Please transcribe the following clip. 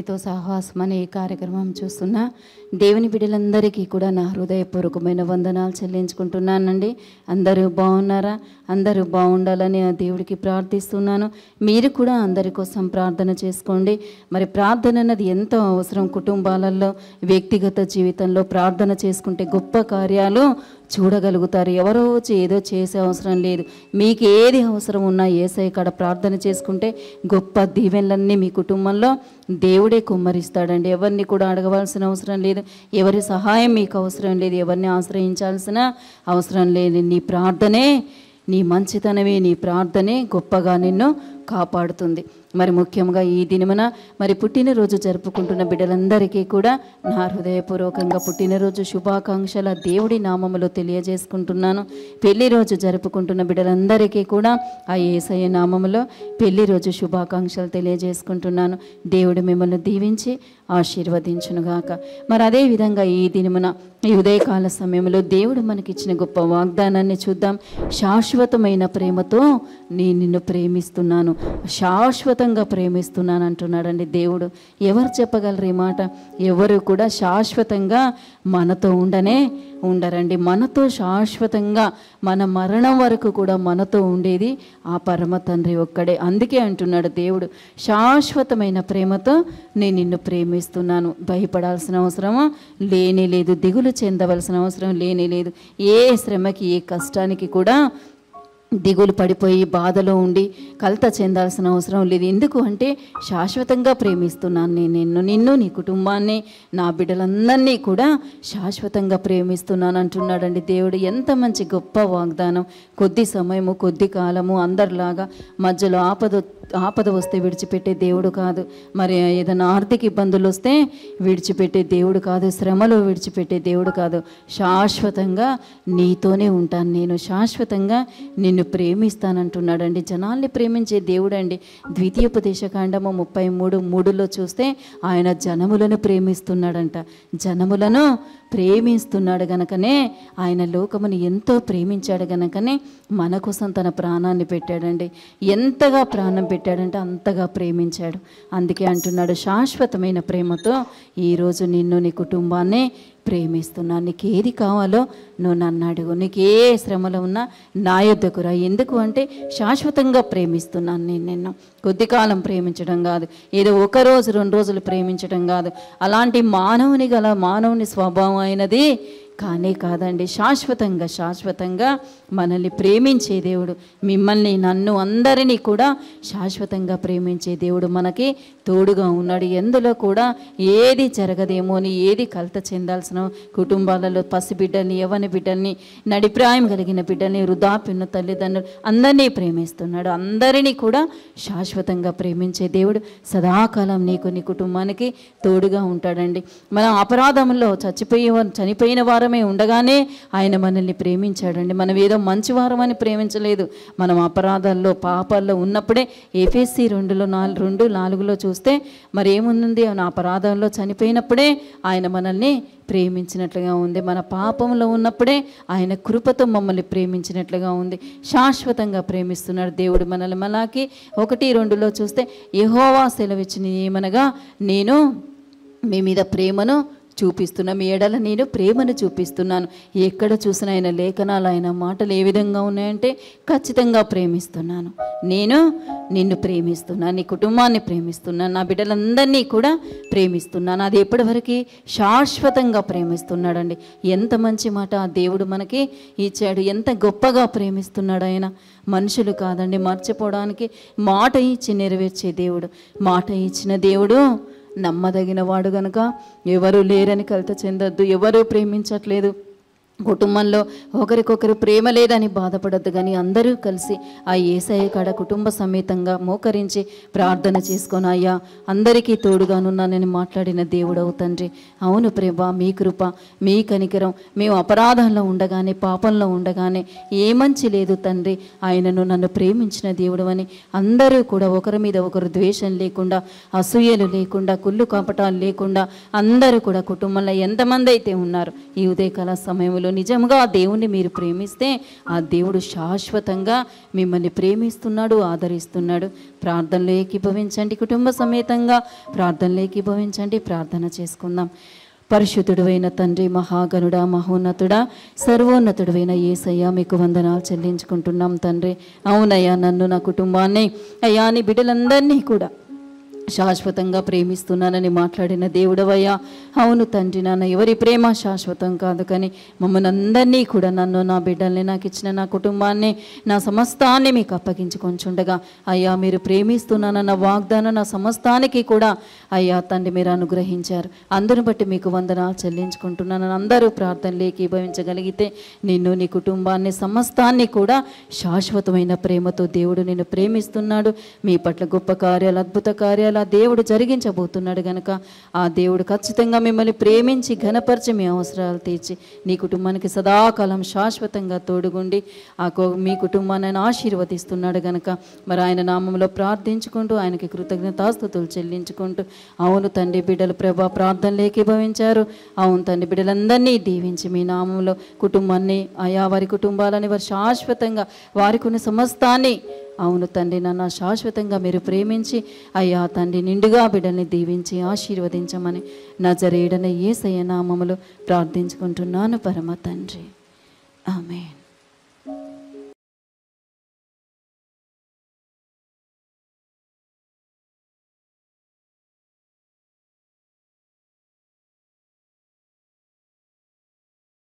దేవునితో సహవాసం అనే కార్యక్రమం చూస్తున్న దేవుని బిడ్డలందరికీ కూడా నా హృదయపూర్వకమైన వందనాలు చెల్లించుకుంటున్నానండి అందరూ బాగున్నారా అందరూ బాగుండాలని ఆ దేవుడికి ప్రార్థిస్తున్నాను మీరు కూడా అందరి కోసం ప్రార్థన చేసుకోండి మరి ప్రార్థన అన్నది ఎంతో అవసరం కుటుంబాలలో వ్యక్తిగత జీవితంలో ప్రార్థన చేసుకుంటే గొప్ప కార్యాలు చూడగలుగుతారు ఎవరో ఏదో చేసే అవసరం లేదు మీకు ఏది అవసరం ఉన్నా ఏసై కాడ ప్రార్థన చేసుకుంటే గొప్ప దీవెనలన్నీ మీ కుటుంబంలో దేవుడే కుమ్మరిస్తాడండి ఎవరిని కూడా అడగవలసిన అవసరం లేదు ఎవరి సహాయం మీకు అవసరం లేదు ఎవరిని ఆశ్రయించాల్సిన అవసరం లేదు నీ ప్రార్థనే నీ మంచితనమే నీ ప్రార్థనే గొప్పగా నిన్ను కాపాడుతుంది మరి ముఖ్యంగా ఈ దినమున మరి పుట్టినరోజు జరుపుకుంటున్న బిడ్డలందరికీ కూడా నా హృదయపూర్వకంగా పుట్టినరోజు శుభాకాంక్షల దేవుడి నామములో తెలియజేసుకుంటున్నాను పెళ్లి రోజు జరుపుకుంటున్న బిడ్డలందరికీ కూడా ఆ ఏసయ్య నామములో పెళ్లి రోజు శుభాకాంక్షలు తెలియజేసుకుంటున్నాను దేవుడు మిమ్మల్ని దీవించి ఆశీర్వదించునుగాక మరి అదేవిధంగా ఈ దినమున ఈ ఉదయకాల సమయంలో దేవుడు మనకిచ్చిన గొప్ప వాగ్దానాన్ని చూద్దాం శాశ్వతమైన ప్రేమతో నేను నిన్ను ప్రేమిస్తున్నాను శాశ్వతంగా ప్రేమిస్తున్నాను అంటున్నాడండి దేవుడు ఎవరు చెప్పగలరు ఈ మాట ఎవరు కూడా శాశ్వతంగా మనతో ఉండనే ఉండరండి మనతో శాశ్వతంగా మన మరణం వరకు కూడా మనతో ఉండేది ఆ పరమ తండ్రి ఒక్కడే అందుకే అంటున్నాడు దేవుడు శాశ్వతమైన ప్రేమతో నేను నిన్ను ప్రేమిస్తున్నాను భయపడాల్సిన అవసరమా లేనే లేదు దిగులు చెందవలసిన అవసరం లేనే లేదు ఏ శ్రమకి ఏ కష్టానికి కూడా దిగులు పడిపోయి బాధలో ఉండి కలత చెందాల్సిన అవసరం లేదు ఎందుకు అంటే శాశ్వతంగా ప్రేమిస్తున్నాను నేను నిన్ను నిన్ను నీ కుటుంబాన్ని నా బిడ్డలందరినీ కూడా శాశ్వతంగా ప్రేమిస్తున్నాను అంటున్నాడండి దేవుడు ఎంత మంచి గొప్ప వాగ్దానం కొద్ది సమయము కొద్ది కాలము అందరిలాగా మధ్యలో ఆపద ఆపద వస్తే విడిచిపెట్టే దేవుడు కాదు మరి ఏదైనా ఆర్థిక ఇబ్బందులు వస్తే విడిచిపెట్టే దేవుడు కాదు శ్రమలో విడిచిపెట్టే దేవుడు కాదు శాశ్వతంగా నీతోనే ఉంటాను నేను శాశ్వతంగా నిన్ను నిన్ను ప్రేమిస్తానంటున్నాడండి జనాల్ని ప్రేమించే దేవుడండి ద్వితీయోపదేశకాండము ముప్పై మూడు మూడులో చూస్తే ఆయన జనములను ప్రేమిస్తున్నాడంట జనములను ప్రేమిస్తున్నాడు గనకనే ఆయన లోకమును ఎంతో ప్రేమించాడు గనకనే మన కోసం తన ప్రాణాన్ని పెట్టాడండి ఎంతగా ప్రాణం పెట్టాడంటే అంతగా ప్రేమించాడు అందుకే అంటున్నాడు శాశ్వతమైన ప్రేమతో ఈరోజు నిన్ను నీ కుటుంబాన్ని ప్రేమిస్తున్నా నీకు ఏది కావాలో నువ్వు నన్ను అడుగు నీకు ఏ శ్రమలో ఉన్నా నా యొద్దకు రా ఎందుకు అంటే శాశ్వతంగా ప్రేమిస్తున్నాను నేను నిన్ను కొద్ది కాలం ప్రేమించడం కాదు ఏదో ఒక రోజు రెండు రోజులు ప్రేమించడం కాదు అలాంటి మానవుని గల మానవుని స్వభావం అయినది కానే కాదండి శాశ్వతంగా శాశ్వతంగా మనల్ని ప్రేమించే దేవుడు మిమ్మల్ని నన్ను అందరినీ కూడా శాశ్వతంగా ప్రేమించే దేవుడు మనకి తోడుగా ఉన్నాడు ఎందులో కూడా ఏది జరగదేమో అని ఏది కలత చెందాల్సిన కుటుంబాలలో పసిబిడ్డల్ని యవని బిడ్డల్ని నడిప్రాయం కలిగిన బిడ్డల్ని వృధాపిన్న తల్లిదండ్రులు అందరినీ ప్రేమిస్తున్నాడు అందరినీ కూడా శాశ్వతంగా ప్రేమించే దేవుడు సదాకాలం నీకు నీ కుటుంబానికి తోడుగా ఉంటాడండి మన అపరాధంలో చచ్చిపోయే చనిపోయిన వారం అపరాధమే ఉండగానే ఆయన మనల్ని ప్రేమించాడండి మనం ఏదో మంచివారమని ప్రేమించలేదు మనం అపరాధాల్లో పాపాల్లో ఉన్నప్పుడే ఎఫ్ఎస్సి రెండులో నాలుగు రెండు నాలుగులో చూస్తే మరి ఏముంది ఆయన అపరాధాల్లో చనిపోయినప్పుడే ఆయన మనల్ని ప్రేమించినట్లుగా ఉంది మన పాపంలో ఉన్నప్పుడే ఆయన కృపతో మమ్మల్ని ప్రేమించినట్లుగా ఉంది శాశ్వతంగా ప్రేమిస్తున్నాడు దేవుడు మనల్ని మనకి ఒకటి రెండులో చూస్తే యహోవా సెలవిచ్చిన ఏమనగా నేను మీ మీద ప్రేమను చూపిస్తున్నా మీ ఎడల నేను ప్రేమను చూపిస్తున్నాను ఎక్కడ చూసిన ఆయన లేఖనాలు ఆయన మాటలు ఏ విధంగా ఉన్నాయంటే ఖచ్చితంగా ప్రేమిస్తున్నాను నేను నిన్ను ప్రేమిస్తున్నాను నీ కుటుంబాన్ని ప్రేమిస్తున్నాను నా బిడ్డలందరినీ కూడా ప్రేమిస్తున్నాను అది ఎప్పటివరకు శాశ్వతంగా ప్రేమిస్తున్నాడండి ఎంత మంచి మాట ఆ దేవుడు మనకి ఇచ్చాడు ఎంత గొప్పగా ప్రేమిస్తున్నాడు ఆయన మనుషులు కాదండి మర్చిపోవడానికి మాట ఇచ్చి నెరవేర్చే దేవుడు మాట ఇచ్చిన దేవుడు నమ్మదగినవాడు గనక ఎవరు లేరని కలత చెందొద్దు ఎవరు ప్రేమించట్లేదు కుటుంబంలో ఒకరికొకరు ప్రేమ లేదని బాధపడద్దు కానీ అందరూ కలిసి ఆ ఏసఐ కాడ కుటుంబ సమేతంగా మోకరించి ప్రార్థన చేసుకొని అయ్యా అందరికీ నన్ను మాట్లాడిన దేవుడవు తండ్రి అవును ప్రభా మీ కృప మీ కనికరం మేము అపరాధంలో ఉండగానే పాపంలో ఉండగానే ఏ మంచి లేదు తండ్రి ఆయనను నన్ను ప్రేమించిన దేవుడు అని అందరూ కూడా ఒకరి మీద ఒకరు ద్వేషం లేకుండా అసూయలు లేకుండా కుళ్ళు కాపటాలు లేకుండా అందరూ కూడా కుటుంబంలో ఎంతమంది అయితే ఉన్నారు ఈ ఉదయకాల సమయంలో మీలో నిజంగా దేవుణ్ణి మీరు ప్రేమిస్తే ఆ దేవుడు శాశ్వతంగా మిమ్మల్ని ప్రేమిస్తున్నాడు ఆదరిస్తున్నాడు ప్రార్థనలు ఏకీభవించండి కుటుంబ సమేతంగా ప్రార్థనలు ఏకీభవించండి ప్రార్థన చేసుకుందాం పరిశుద్ధుడువైన తండ్రి మహాగనుడ మహోన్నతుడా సర్వోన్నతుడువైన ఏసయ్య మీకు వందనాలు చెల్లించుకుంటున్నాం తండ్రి అవునయ్యా నన్ను నా కుటుంబాన్ని అయ్యా నీ బిడ్డలందరినీ కూడా శాశ్వతంగా ప్రేమిస్తున్నానని మాట్లాడిన దేవుడవయ్యా అవును తండ్రి నాన్న ఎవరి ప్రేమ శాశ్వతం కాదు కానీ మమ్మల్ని అందరినీ కూడా నన్ను నా బిడ్డల్ని నాకు ఇచ్చిన నా కుటుంబాన్ని నా సమస్తాన్ని మీకు అప్పగించి కొంచుండగా అయ్యా మీరు ప్రేమిస్తున్నానన్న వాగ్దానం నా సమస్తానికి కూడా అయ్యా తండ్రి మీరు అనుగ్రహించారు అందరిని బట్టి మీకు వందనాలు చెల్లించుకుంటున్నానని అందరూ ప్రార్థనలు భవించగలిగితే నిన్ను నీ కుటుంబాన్ని సమస్తాన్ని కూడా శాశ్వతమైన ప్రేమతో దేవుడు నిన్ను ప్రేమిస్తున్నాడు మీ పట్ల గొప్ప కార్యాలు అద్భుత కార్యాలు కూడా దేవుడు జరిగించబోతున్నాడు గనక ఆ దేవుడు ఖచ్చితంగా మిమ్మల్ని ప్రేమించి ఘనపరిచి మీ అవసరాలు తీర్చి నీ కుటుంబానికి సదాకాలం శాశ్వతంగా తోడుగుండి ఆ మీ కుటుంబాన్ని ఆయన ఆశీర్వదిస్తున్నాడు గనక మరి ఆయన నామంలో ప్రార్థించుకుంటూ ఆయనకి కృతజ్ఞతాస్థుతులు చెల్లించుకుంటూ అవును తండ్రి బిడ్డలు ప్రభా ప్రార్థనలు భవించారు అవును తండ్రి బిడ్డలందరినీ దీవించి మీ నామంలో కుటుంబాన్ని ఆయా వారి కుటుంబాలని వారు శాశ్వతంగా వారికి ఉన్న సమస్తాన్ని అవును తండ్రి నన్ను శాశ్వతంగా మీరు ప్రేమించి అయ్యా తండ్రి నిండుగా బిడ్డల్ని దీవించి ఆశీర్వదించమని నజరేడన ఏ సయనామములు ప్రార్థించుకుంటున్నాను పరమ తండ్రి ఆమెన్